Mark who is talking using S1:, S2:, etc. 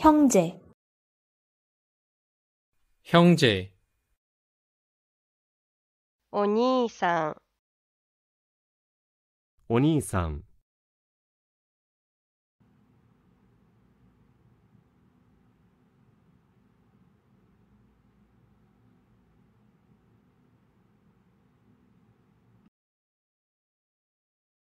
S1: 형제
S2: 형제
S1: お兄さんお兄さん